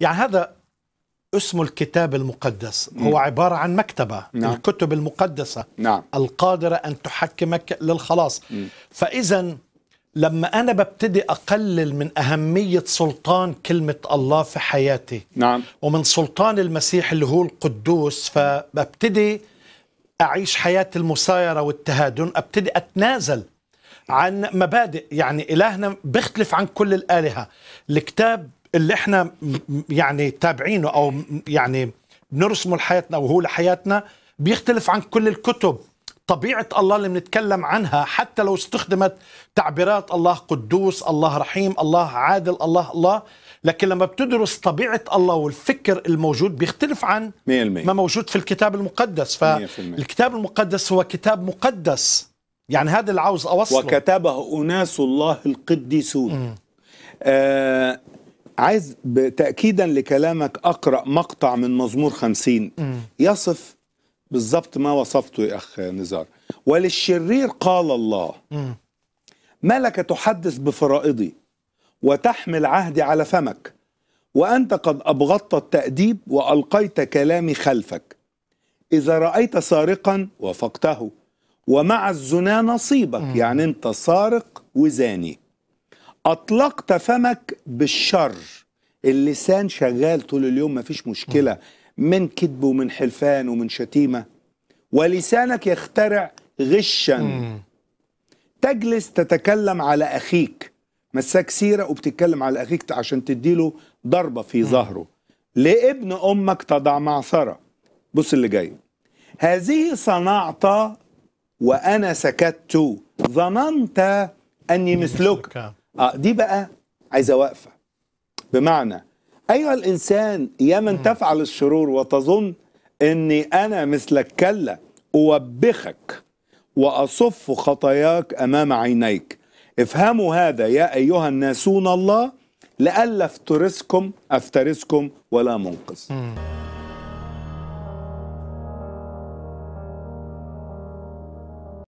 يعني هذا اسمه الكتاب المقدس هو عبارة عن مكتبة نعم. الكتب المقدسة نعم. القادرة أن تحكمك للخلاص مم. فإذا لما أنا ببتدي أقلل من أهمية سلطان كلمة الله في حياتي نعم. ومن سلطان المسيح اللي هو القدوس فببتدي أعيش حياة المسايرة والتهادن أبتدي أتنازل عن مبادئ يعني إلهنا بيختلف عن كل الآلهة الكتاب اللي احنا يعني تابعينه او يعني بنرسمه لحياتنا وهو لحياتنا بيختلف عن كل الكتب طبيعة الله اللي بنتكلم عنها حتى لو استخدمت تعبيرات الله قدوس الله رحيم الله عادل الله الله لكن لما بتدرس طبيعة الله والفكر الموجود بيختلف عن ما موجود في الكتاب المقدس فالكتاب المقدس هو كتاب مقدس يعني هذا اللي عاوز أوصله وكتبه أناس الله القديسون آه عايز تأكيدا لكلامك أقرأ مقطع من مزمور خمسين يصف بالظبط ما وصفته يا أخ نزار وللشرير قال الله ملك تحدث بفرائضي وتحمل عهدي على فمك وأنت قد أبغضت التأديب وألقيت كلامي خلفك إذا رأيت سارقا وافقته ومع الزنا نصيبك يعني أنت سارق وزاني اطلقت فمك بالشر اللسان شغال طول اليوم مفيش مشكله من كذب ومن حلفان ومن شتيمه ولسانك يخترع غشا تجلس تتكلم على اخيك مساك سيره وبتتكلم على اخيك عشان تديله ضربه في ظهره لابن امك تضع معثره بص اللي جاي هذه صنعت وانا سكت ظننت اني مثلك آه دي بقى عايزه واقفة بمعنى ايها الانسان يا من تفعل الشرور وتظن اني انا مثلك كلا اوبخك واصف خطاياك امام عينيك افهموا هذا يا ايها الناسون الله لئلا افترسكم افترسكم ولا منقذ